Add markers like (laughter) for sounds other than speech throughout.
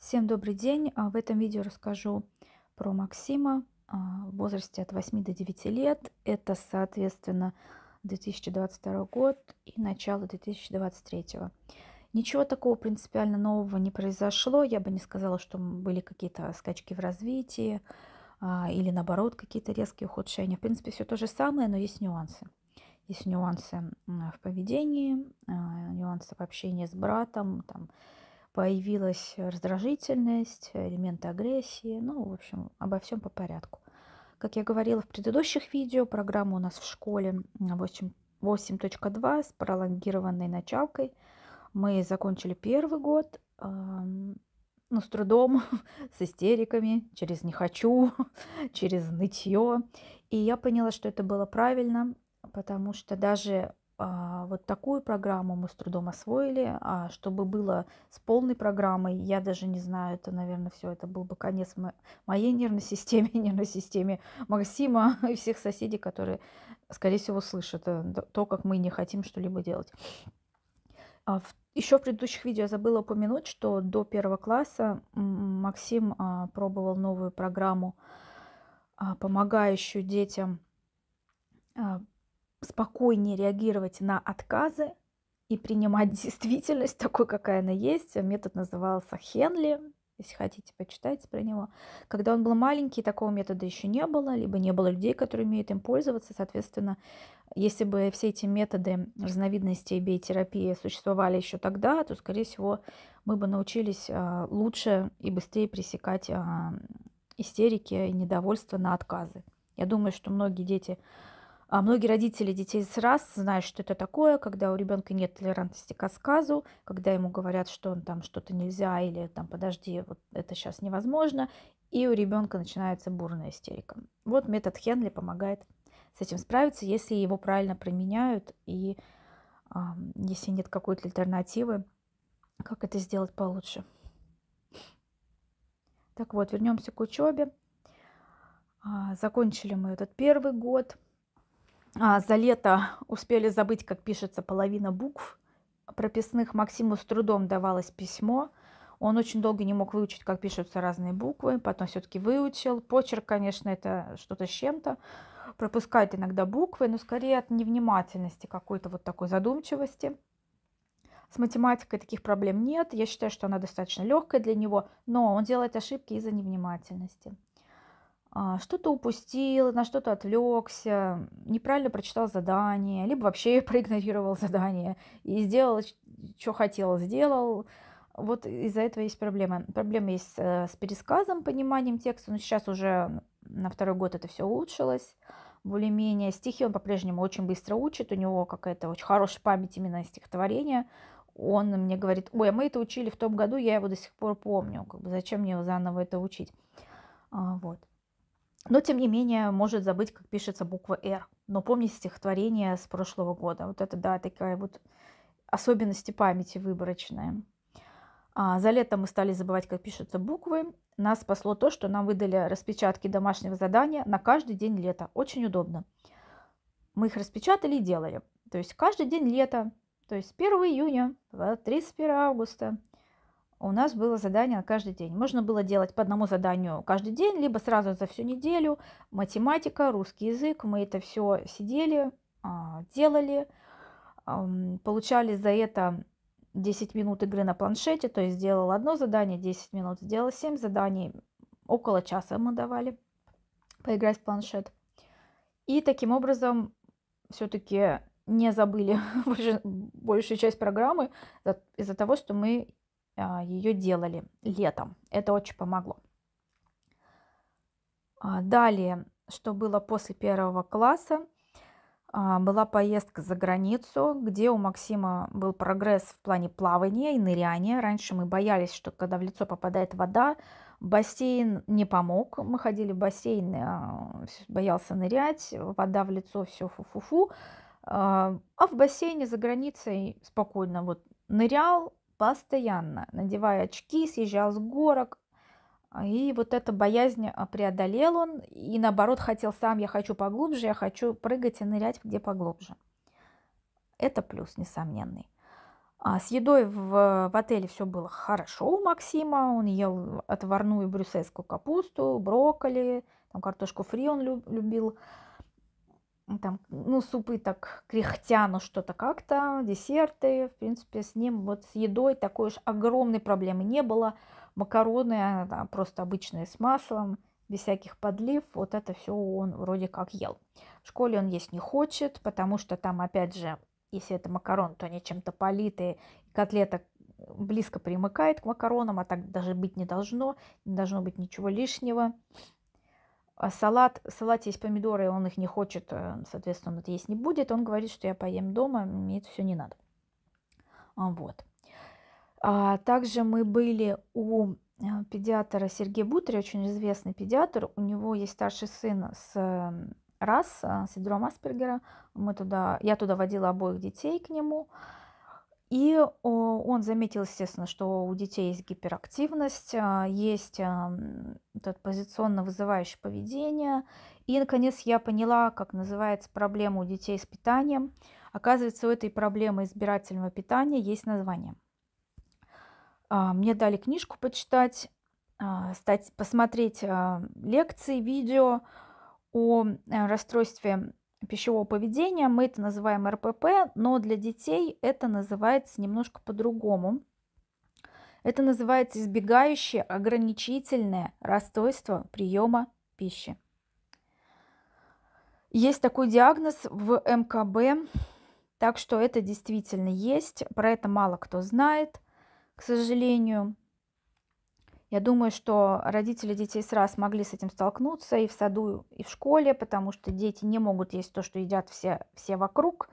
Всем добрый день! А, в этом видео расскажу про Максима а, в возрасте от 8 до 9 лет. Это, соответственно, 2022 год и начало 2023. Ничего такого принципиально нового не произошло. Я бы не сказала, что были какие-то скачки в развитии а, или, наоборот, какие-то резкие ухудшения. В принципе, все то же самое, но есть нюансы. Есть нюансы в поведении, нюансы в общении с братом, там, появилась раздражительность, элементы агрессии, ну, в общем, обо всем по порядку. Как я говорила в предыдущих видео, программа у нас в школе 8.2 с пролонгированной началкой. Мы закончили первый год, э, ну, с трудом, (laughs) с истериками, через «не хочу», (laughs) через нытье. И я поняла, что это было правильно, потому что даже а, вот такую программу мы с трудом освоили, а чтобы было с полной программой, я даже не знаю, это, наверное, все, это был бы конец моей нервной системе, (laughs) нервной системе Максима и всех соседей, которые, скорее всего, слышат э, то, как мы не хотим что-либо делать. А, Еще в предыдущих видео я забыла упомянуть, что до первого класса Максим а, пробовал новую программу, помогающую детям спокойнее реагировать на отказы и принимать (laughs) действительность такой, какая она есть. Метод назывался Хенли, если хотите, почитать про него. Когда он был маленький, такого метода еще не было, либо не было людей, которые умеют им пользоваться. Соответственно, если бы все эти методы разновидности биотерапии существовали еще тогда, то, скорее всего, мы бы научились а, лучше и быстрее пресекать а, истерики и недовольство на отказы. Я думаю, что многие дети а многие родители детей с раз знают, что это такое, когда у ребенка нет толерантности к отказу, когда ему говорят, что он там что-то нельзя или там подожди, вот это сейчас невозможно, и у ребенка начинается бурная истерика. Вот метод Хенли помогает с этим справиться, если его правильно применяют и э, если нет какой-то альтернативы, как это сделать получше. Так вот, вернемся к учебе. А, закончили мы этот первый год – а, за лето успели забыть, как пишется половина букв прописных. Максиму с трудом давалось письмо. Он очень долго не мог выучить, как пишутся разные буквы, потом все-таки выучил. Почерк, конечно, это что-то с чем-то. Пропускает иногда буквы, но скорее от невнимательности, какой-то вот такой задумчивости. С математикой таких проблем нет. Я считаю, что она достаточно легкая для него, но он делает ошибки из-за невнимательности. А, что-то упустил, на что-то отвлекся, неправильно прочитал задание, либо вообще (laughs) проигнорировал задание и сделал, что хотел, сделал. Вот из-за этого есть проблемы. Проблемы есть э, с пересказом, пониманием текста, но сейчас уже на второй год это все улучшилось более-менее. Стихи он по-прежнему очень быстро учит, у него какая-то очень хорошая память именно стихотворения. Он мне говорит, ой, а мы это учили в том году, я его до сих пор помню, как бы зачем мне его заново это учить. А, вот но, тем не менее, может забыть, как пишется буква «Р». Но помните стихотворение с прошлого года. Вот это, да, такая вот особенность памяти выборочная. А, за лето мы стали забывать, как пишутся буквы. Нас спасло то, что нам выдали распечатки домашнего задания на каждый день лета. Очень удобно. Мы их распечатали и делали. То есть каждый день лета, то есть 1 июня, 31 августа, у нас было задание на каждый день. Можно было делать по одному заданию каждый день, либо сразу за всю неделю. Математика, русский язык, мы это все сидели, а, делали, получали за это 10 минут игры на планшете, то есть сделал одно задание, 10 минут, сделал 7 заданий, около часа мы давали поиграть в планшет. И таким образом все-таки не забыли (laughs) большую часть программы из-за того, что мы а, ее делали летом. Это очень помогло. А, далее, что было после первого класса, а, была поездка за границу, где у Максима был прогресс в плане плавания и ныряния. Раньше мы боялись, что когда в лицо попадает вода, бассейн не помог. Мы ходили в бассейн, боялся нырять, вода в лицо, все фу-фу-фу. А в бассейне за границей спокойно вот нырял, постоянно, надевая очки, съезжал с горок. И вот эта боязнь а, преодолел он, и наоборот хотел сам, я хочу поглубже, я хочу прыгать и нырять где поглубже. Это плюс, несомненный. А с едой в, в отеле все было хорошо у Максима. Он ел отварную брюссельскую капусту, брокколи, там картошку фри он любил там, ну, супы так кряхтя, но что-то как-то, десерты, в принципе, с ним вот с едой такой уж огромной проблемы не было. Макароны а, да, просто обычные с маслом, без всяких подлив, вот это все он вроде как ел. В школе он есть не хочет, потому что там, опять же, если это макарон, то они чем-то политые, котлета близко примыкает к макаронам, а так даже быть не должно, не должно быть ничего лишнего. А салат, в салате есть помидоры, он их не хочет, э, соответственно, это есть не будет. Он говорит, что я поем дома, мне это все не надо. А, вот. А также мы были у э, педиатра Сергея Бутри, очень известный педиатр. У него есть старший сын с э, РАС, синдром Аспергера. Мы туда, я туда водила обоих детей к нему. И он заметил, естественно, что у детей есть гиперактивность, а, есть этот позиционно вызывающее поведение. И, наконец, я поняла, как называется проблема у детей с питанием. Оказывается, у этой проблемы избирательного питания есть название. А, мне дали книжку почитать, а, стать, посмотреть лекции, видео о э, расстройстве пищевого поведения. Мы это называем РПП, но для детей это называется немножко по-другому. Это называется избегающее ограничительное расстройство приема пищи. Есть такой диагноз в МКБ, так что это действительно есть. Про это мало кто знает, к сожалению. Я думаю, что родители детей с раз могли с этим столкнуться и в саду, и в школе, потому что дети не могут есть то, что едят все, все вокруг.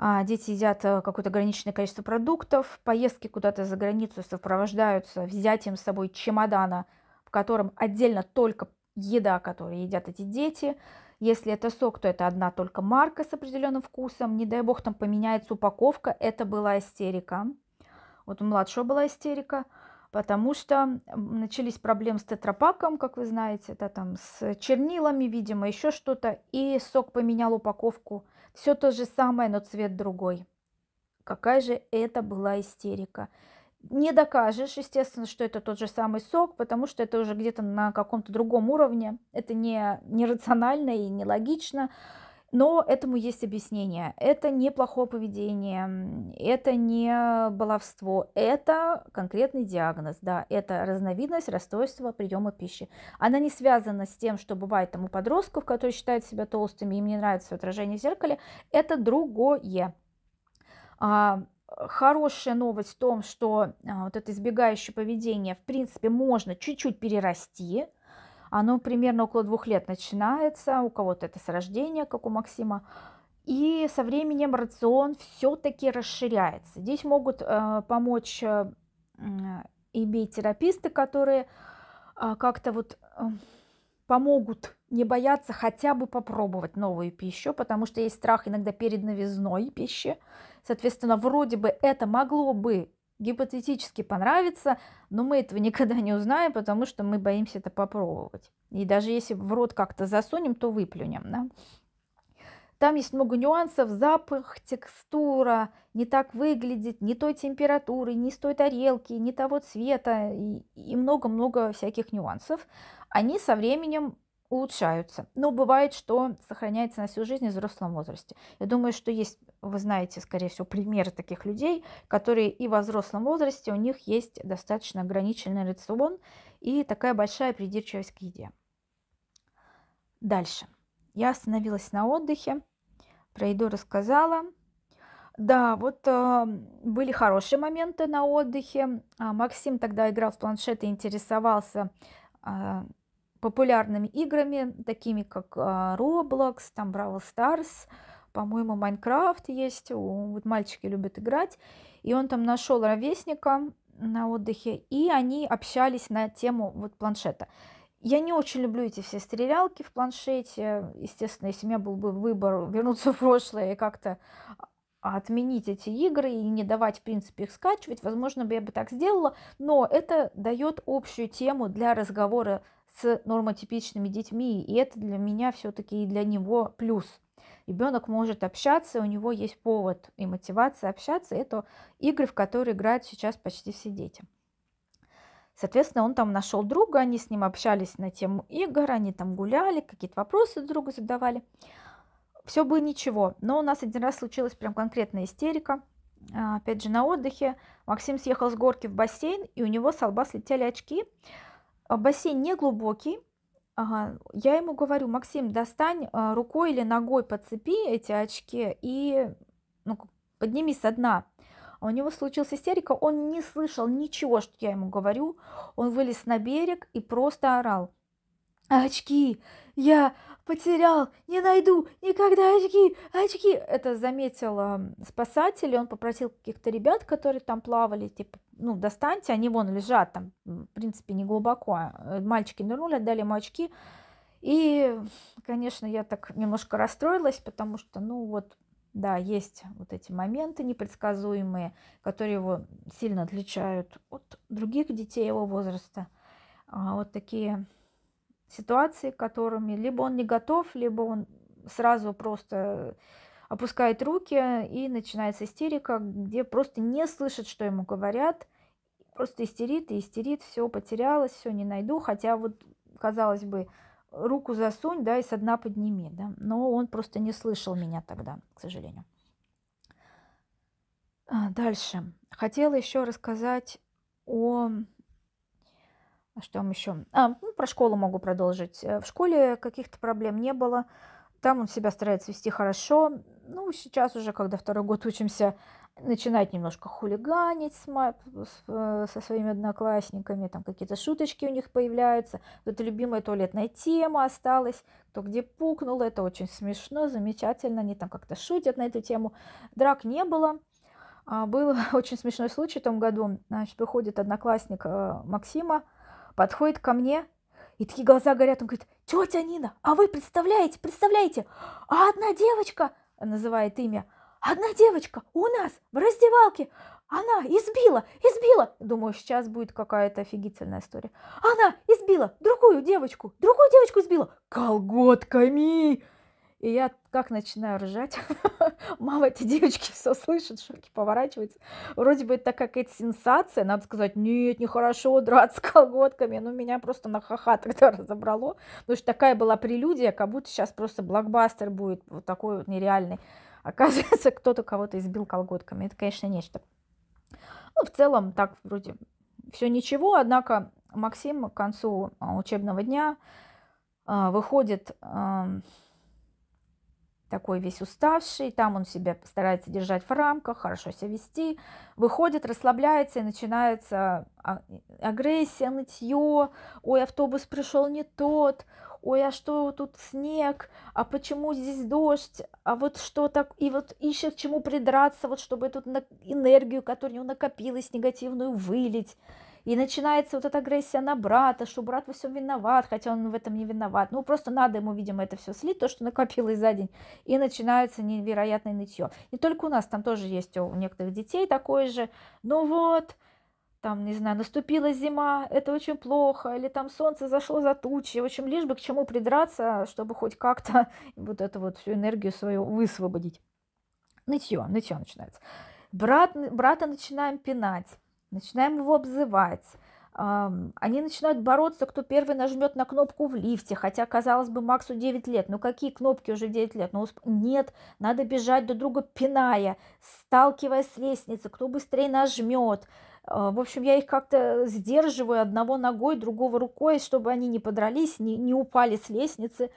А, дети едят э, какое-то ограниченное количество продуктов, поездки куда-то за границу сопровождаются взятием с собой чемодана, в котором отдельно только еда, которую едят эти дети. Если это сок, то это одна только марка с определенным вкусом. Не дай бог там поменяется упаковка. Это была истерика. Вот у младшего была истерика – потому что начались проблемы с тетрапаком, как вы знаете, это там с чернилами, видимо, еще что-то, и сок поменял упаковку. Все то же самое, но цвет другой. Какая же это была истерика. Не докажешь, естественно, что это тот же самый сок, потому что это уже где-то на каком-то другом уровне. Это не нерационально и нелогично. логично но этому есть объяснение. Это не плохое поведение, это не баловство, это конкретный диагноз, да, это разновидность расстройства приема пищи. Она не связана с тем, что бывает там у подростков, которые считают себя толстыми, им не нравится отражение в зеркале, это другое. А, хорошая новость в том, что а, вот это избегающее поведение, в принципе, можно чуть-чуть перерасти, оно примерно около двух лет начинается, у кого-то это с рождения, как у Максима. И со временем рацион все-таки расширяется. Здесь могут э, помочь э, и биотераписты, которые э, как-то вот э, помогут не бояться хотя бы попробовать новую пищу, потому что есть страх иногда перед новизной пищи. Соответственно, вроде бы это могло бы гипотетически понравится, но мы этого (laughs) никогда не узнаем, потому что мы боимся это попробовать. И даже если в рот как-то засунем, то выплюнем. Да? Там есть много нюансов, запах, текстура, не так выглядит, не той температуры, не с той тарелки, не того цвета и много-много всяких нюансов. Они со временем улучшаются. Но бывает, что сохраняется на всю жизнь в взрослом возрасте. Я думаю, что есть, вы знаете, скорее всего, примеры таких людей, которые и во взрослом возрасте у них есть достаточно ограниченный рацион и такая большая придирчивость к еде. Дальше. Я остановилась на отдыхе, про еду рассказала. Да, вот э, были хорошие моменты на отдыхе. А, Максим тогда играл в планшет и интересовался а, популярными играми, такими как а, Roblox, там Brawl Stars, по-моему, Майнкрафт есть, вот мальчики любят играть, и он там нашел ровесника на отдыхе, и они общались на тему вот планшета. Я не очень люблю эти все стрелялки в планшете. Естественно, если у меня был бы выбор (laughs) вернуться в прошлое и как-то а, отменить эти игры и не давать, в принципе, их скачивать, возможно, бы я бы так сделала, но это дает общую тему для разговора с нормотипичными детьми, и это для меня все-таки и для него плюс. Ребенок может общаться, у него есть повод и мотивация общаться. Это игры, в которые играют сейчас почти все дети. Соответственно, он там нашел друга, они с ним общались на тему игр, они там гуляли, какие-то вопросы друг другу задавали. Все бы ничего, но у нас один раз случилась прям конкретная истерика. А, опять же, на отдыхе Максим съехал с горки в бассейн, и у него с лба слетели очки. А, бассейн не глубокий. Ага. Я ему говорю, Максим, достань а, рукой или ногой подцепи эти очки и ну, подними со дна. А у него случилась истерика, он не слышал ничего, что я ему говорю. Он вылез на берег и просто орал. А «Очки! Я потерял! Не найду! Никогда очки! Очки!» Это заметил спасатель, и он попросил каких-то ребят, которые там плавали, типа, ну, достаньте, они вон лежат там, в принципе, не глубоко. Э, мальчики нырнули, отдали ему очки. И, конечно, я так немножко расстроилась, потому что, ну, вот, да, есть вот эти моменты непредсказуемые, которые его сильно отличают от других детей его возраста. А вот такие ситуации, которыми либо он не готов, либо он сразу просто э, опускает руки и начинается истерика, где просто не слышит, что ему говорят, просто истерит и истерит, все потерялось, все не найду, хотя вот казалось бы руку засунь, да, и со дна подними, да, но он просто не слышал меня тогда, к сожалению. А, дальше хотела еще рассказать о а что там еще? А, ну, про школу могу продолжить. Э, в школе каких-то проблем не было. Там он себя старается вести хорошо. Ну, сейчас уже, когда второй год учимся, начинает немножко хулиганить с, с э, со своими одноклассниками, там какие-то шуточки у них появляются, вот любимая туалетная тема осталась, кто где пукнул, это очень смешно, замечательно, они там как-то шутят на эту тему. Драк не было, а, был (laughs) очень смешной случай в том году, значит, выходит одноклассник э, Максима, подходит ко мне, и такие глаза горят, он говорит, тетя Нина, а вы представляете, представляете, а одна девочка, называет имя, одна девочка у нас в раздевалке, она избила, избила, думаю, сейчас будет какая-то офигительная история, она избила другую девочку, другую девочку избила колготками, и я как начинаю ржать. (laughs) Мама эти девочки все слышит, шоки поворачиваются. Вроде бы это такая какая-то сенсация. Надо сказать, нет, нехорошо драться колготками. Ну, меня просто на ха-ха тогда (laughs) разобрало. Потому что такая была прелюдия, как будто сейчас просто блокбастер будет вот такой вот нереальный. Оказывается, кто-то кого-то избил колготками. Это, конечно, нечто. Ну, в целом, так вроде все ничего. Однако Максим к концу а, учебного дня а, выходит такой весь уставший, там он себя старается держать в рамках, хорошо себя вести, выходит, расслабляется и начинается а, агрессия, нытье, ой, автобус пришел не тот, ой, а что тут снег, а почему здесь дождь, а вот что так, и вот ищет чему придраться, вот чтобы эту энергию, которую у него накопилась, негативную, вылить. И начинается вот эта агрессия на брата, что брат во всем виноват, хотя он в этом не виноват. Ну, просто надо ему, видимо, это все слить, то, что накопилось за день. И начинается невероятное нытье. Не только у нас, там тоже есть у некоторых детей такое же. Ну вот, там, не знаю, наступила зима, это очень плохо, или там солнце зашло за тучи. В общем, лишь бы к чему придраться, чтобы хоть как-то (laughs) вот эту вот всю энергию свою высвободить. Нытье, нытье начинается. Брат, брата начинаем пинать начинаем его обзывать. Они начинают бороться, кто первый нажмет на кнопку в лифте, хотя, казалось бы, Максу 9 лет. Ну какие кнопки уже 9 лет? Ну, усп... Нет, надо бежать до друга, пиная, сталкиваясь с лестницы, кто быстрее нажмет. А, в общем, я их как-то сдерживаю одного ногой, другого рукой, чтобы они не подрались, не, не упали с лестницы.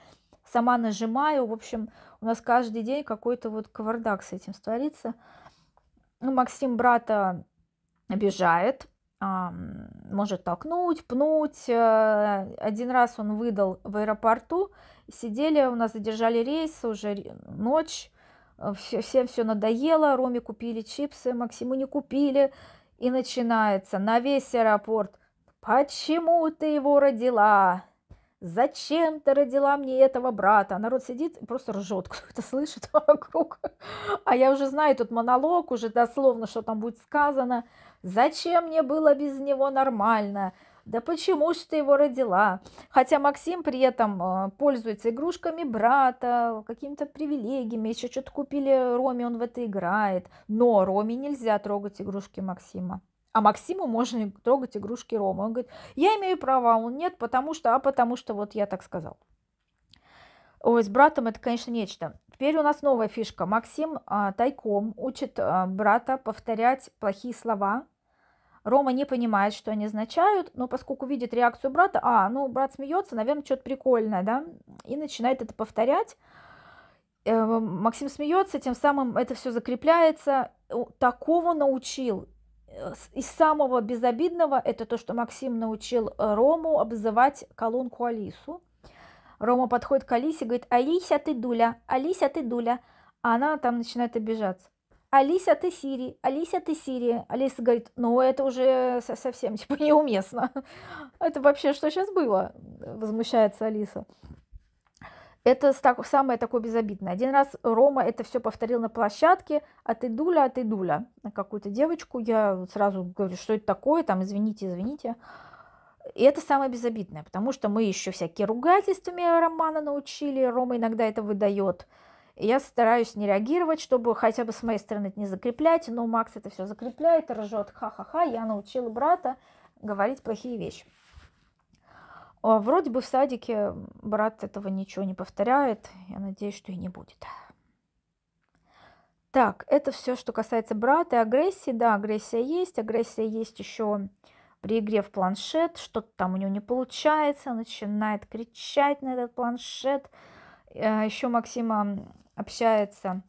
Сама нажимаю. В общем, у нас каждый день какой-то вот кавардак с этим творится. Ну, Максим брата обижает, может толкнуть, пнуть. Э. Один раз он выдал в аэропорту, сидели, у нас задержали рейс, уже ночь, э, все, всем все надоело, Роме купили чипсы, Максиму не купили, и начинается на весь аэропорт. Почему ты его родила? зачем ты родила мне этого брата? А народ сидит и просто ржет, (laughs) кто то слышит вокруг. А я уже знаю тут монолог, уже дословно, что там будет сказано. Зачем мне было без него нормально? Да почему ж ты его родила? Хотя Максим при этом э, пользуется игрушками брата, какими-то привилегиями, еще что-то купили Роме, он в это играет. Но Роме нельзя трогать игрушки Максима. А Максиму можно трогать игрушки Ромы, Он говорит, я имею права, он нет, потому что, а потому что вот я так сказал. Ой, с братом это, конечно, нечто. Теперь у нас новая фишка. Максим а, тайком учит а, брата повторять плохие слова. Рома не понимает, что они означают, но поскольку видит реакцию брата, а, ну, брат смеется, наверное, что-то прикольное, да, и начинает это повторять. Э, Максим смеется, тем самым это все закрепляется. Такого научил. Э, из самого безобидного это то, что Максим научил э, Рому обзывать колонку Алису. Рома подходит к Алисе и говорит, Алися, ты дуля, Алися, ты дуля. А она там начинает обижаться. Алися, ты Сири, Алися, ты Сири. Алиса говорит, ну это уже совсем (laughs) типа неуместно. (laughs) Это вообще что сейчас было? Возмущается Алиса. Это самое такое безобидное. Один раз Рома это все повторил на площадке, а ты дуля, а ты дуля. На какую-то девочку я сразу говорю, что это такое, там, извините, извините. И это самое безобидное, потому что мы еще всякие ругательствами Романа научили, Рома иногда это выдает. я стараюсь не реагировать, чтобы хотя бы с моей стороны это не закреплять, но Макс это все закрепляет, ржет, ха-ха-ха, я научила брата говорить плохие вещи. А Вроде бы в садике брат этого ничего не повторяет. Я надеюсь, что и не будет. Так, это все, что касается брата и агрессии. Да, агрессия есть. Агрессия есть еще при игре в планшет. Что-то там у него не получается. Начинает кричать на этот планшет. А, еще Максима общается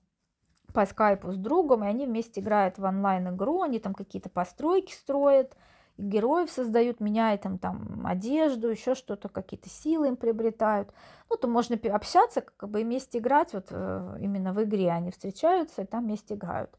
по скайпу с другом, и они вместе играют в онлайн-игру, они там какие-то постройки строят – героев создают, меняют им там одежду, еще что-то, какие-то силы им приобретают. Ну, то можно общаться, как бы и вместе играть, вот э, именно в игре они встречаются и там вместе играют.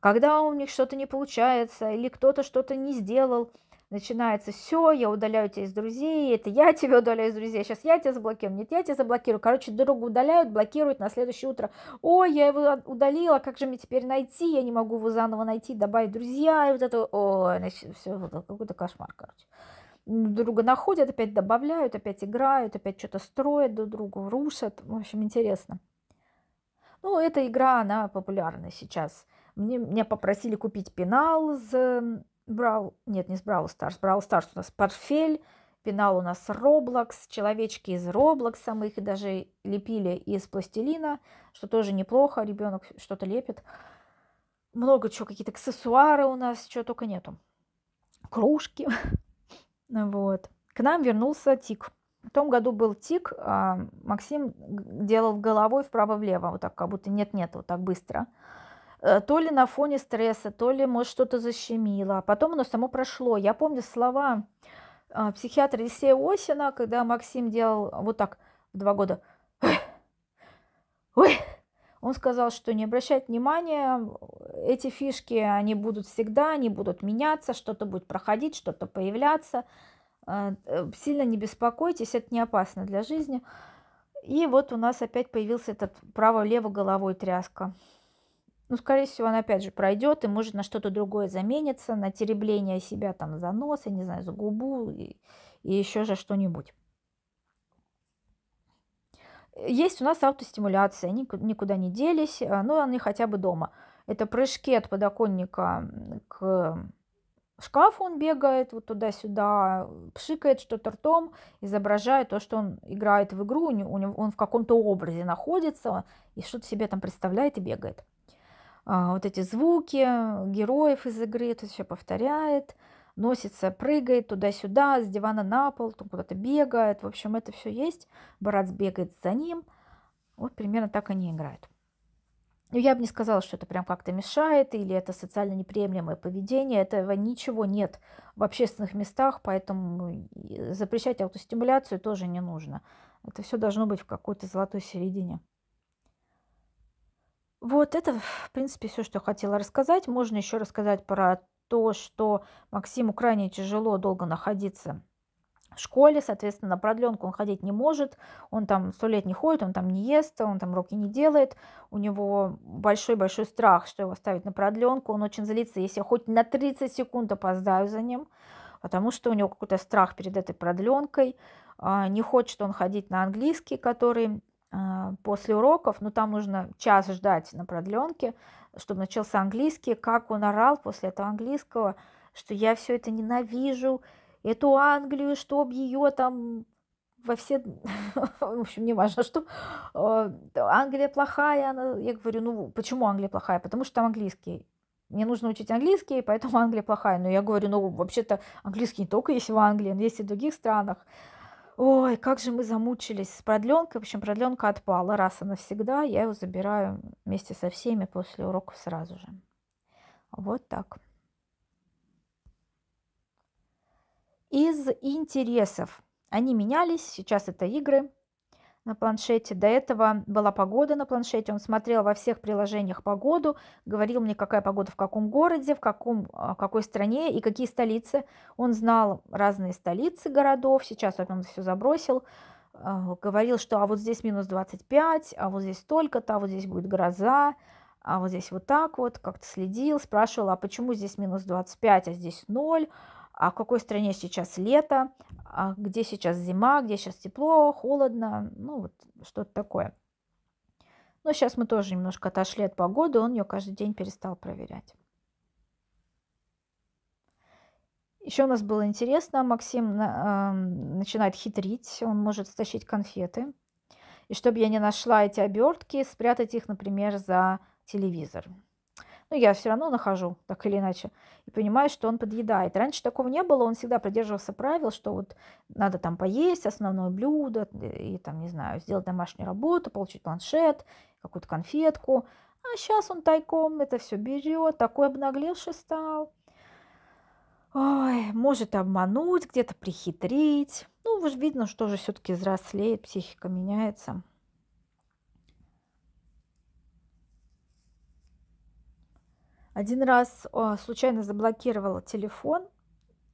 Когда у них что-то не получается или кто-то что-то не сделал – начинается все, я удаляю тебя из друзей, это я (laughs) тебя удаляю из друзей, сейчас я тебя заблокирую, нет, я тебя заблокирую. Короче, друга удаляют, блокируют на следующее утро. Ой, я его удалила, как же мне теперь найти? Я не могу его заново найти, добавить друзья, и вот это, ой, все, какой-то кошмар, короче. Друга находят, опять добавляют, опять играют, опять что-то строят друг другу, рушат. В общем, интересно. Ну, эта игра, она популярна сейчас. Мне, меня попросили купить пенал за Брау... Нет, не с Brawl Stars. Brawl Stars у нас портфель, пенал у нас роблокс человечки из Roblox, мы их даже лепили из пластилина, что тоже неплохо, ребенок что-то лепит. Много чего, какие-то аксессуары у нас, чего только нету. Кружки. (laughs) вот. К нам вернулся Тик. В том году был тик, а Максим делал головой вправо-влево, вот так, как будто нет-нет, вот так быстро. Э, то ли на фоне стресса, то ли, может, что-то защемило. А потом оно само прошло. Я помню слова а, психиатра Исея Осина, когда Максим делал а, вот так два года. Ой! Он сказал, что не обращать внимания, эти фишки, они будут всегда, они будут меняться, что-то будет проходить, что-то появляться. Э, э, сильно не беспокойтесь, это не опасно для жизни. И вот у нас опять появился этот право-лево головой тряска. Ну, скорее всего, он опять же пройдет и может на что-то другое замениться, на теребление себя там за нос, я не знаю, за губу и, и еще же что-нибудь. Есть у нас автостимуляция, они никуда не делись, а, но они хотя бы дома. Это прыжки от подоконника к шкафу он бегает вот туда-сюда, пшикает что-то ртом, изображая то, что он играет в игру, у него, он в каком-то образе находится и что-то себе там представляет и бегает. А, вот эти звуки героев из игры, это все повторяет, носится, прыгает туда-сюда, с дивана на пол, там куда-то бегает. В общем, это все есть. Барац бегает за ним. Вот примерно так они играют. Ну, я бы не сказала, что это прям как-то мешает или это социально неприемлемое поведение. Этого ничего нет в общественных местах, поэтому запрещать аутостимуляцию тоже не нужно. Это все должно быть в какой-то золотой середине. Вот это, в принципе, все, что я хотела рассказать. Можно еще рассказать про то, что Максиму крайне тяжело долго находиться в школе, соответственно, на продленку он ходить не может, он там сто лет не ходит, он там не ест, он там руки не делает, у него большой-большой страх, что его ставят на продленку, он очень злится, если я хоть на 30 секунд опоздаю за ним, потому что у него какой-то страх перед этой продленкой, а, не хочет он ходить на английский, который а, после уроков, но ну, там нужно час ждать на продленке, чтобы начался английский, как он орал после этого английского, что я все это ненавижу, эту Англию, чтобы ее там во все, (laughs) в общем, не важно, что а, Англия плохая, она... я говорю, ну почему Англия плохая? Потому что там английский. Мне нужно учить английский, поэтому Англия плохая. Но я говорю, ну вообще-то английский не только есть в Англии, но есть и в других странах. Ой, как же мы замучились с продленкой. В общем, продленка отпала раз и навсегда. Я его забираю вместе со всеми после уроков сразу же. Вот так. Из интересов. Они менялись. Сейчас это игры, на планшете. До этого была погода на планшете. Он смотрел во всех приложениях погоду, говорил мне, какая погода в каком городе, в каком, а, какой стране и какие столицы. Он знал разные столицы городов. Сейчас он все забросил. А, говорил, что а вот здесь минус 25, а вот здесь столько-то, а вот здесь будет гроза, а вот здесь вот так вот. Как-то следил, спрашивал, а почему здесь минус 25, а здесь 0 а в какой стране сейчас лето, а где сейчас зима, где сейчас тепло, холодно, ну вот что-то такое. Но сейчас мы тоже немножко отошли от погоды, он ее каждый день перестал проверять. Еще у нас было интересно, Максим эм, начинает хитрить, он может стащить конфеты. И чтобы я не нашла эти обертки, спрятать их, например, за телевизор. Ну я все равно нахожу, так или иначе, и понимаю, что он подъедает. Раньше такого не было, он всегда придерживался правил, что вот надо там поесть основное блюдо, и там, не знаю, сделать домашнюю работу, получить планшет, какую-то конфетку. А сейчас он тайком это все берет, такой обнаглевший стал. Ой, может обмануть, где-то прихитрить. Ну, уже видно, что же все-таки взрослеет, психика меняется. Один раз случайно заблокировала телефон.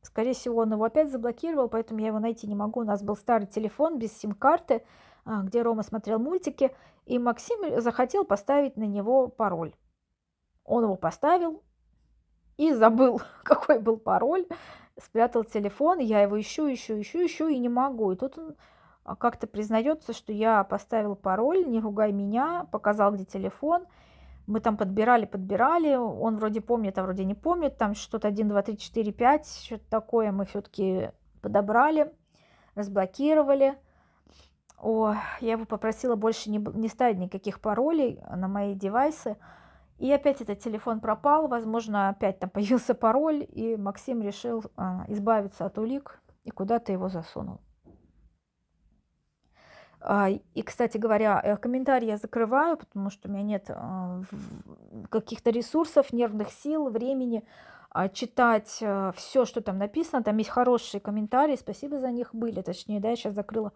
Скорее всего, он его опять заблокировал, поэтому я его найти не могу. У нас был старый телефон без сим-карты, а, где Рома смотрел мультики, и Максим захотел поставить на него пароль. Он его поставил и забыл, (laughs) какой был пароль, спрятал телефон, я его ищу, ищу, ищу, ищу и не могу. И тут он а, как-то признается, что я поставил пароль, не ругай меня, показал, где телефон – мы там подбирали, подбирали, он вроде помнит, а вроде не помнит, там что-то 1, 2, 3, 4, 5, что-то такое мы все-таки подобрали, разблокировали. О, я его попросила больше не, не ставить никаких паролей на мои девайсы. И опять этот телефон пропал, возможно, опять там появился пароль, и Максим решил э, избавиться от улик и куда-то его засунул. А, и, кстати говоря, э, комментарии я закрываю, потому что у меня нет а, каких-то ресурсов, нервных сил, времени а, читать все, что там написано. Там есть хорошие комментарии, спасибо за них были, точнее, да, я сейчас закрыла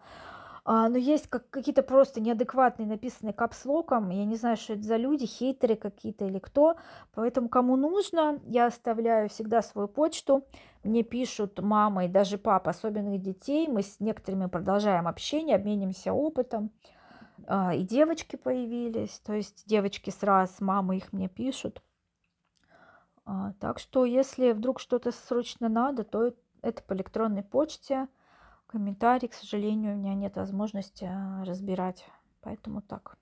а, но есть как, какие-то просто неадекватные, написанные капслоком. Я не знаю, что это за люди, хейтеры какие-то или кто. Поэтому, кому нужно, я оставляю всегда свою почту. Мне пишут мама и даже папа особенных детей. Мы с некоторыми продолжаем общение, обменимся опытом. А, и девочки появились. То есть девочки сразу, мамы их мне пишут. А, так что, если вдруг что-то срочно надо, то это по электронной почте – комментарий, к сожалению, у меня нет возможности а, разбирать. Поэтому так.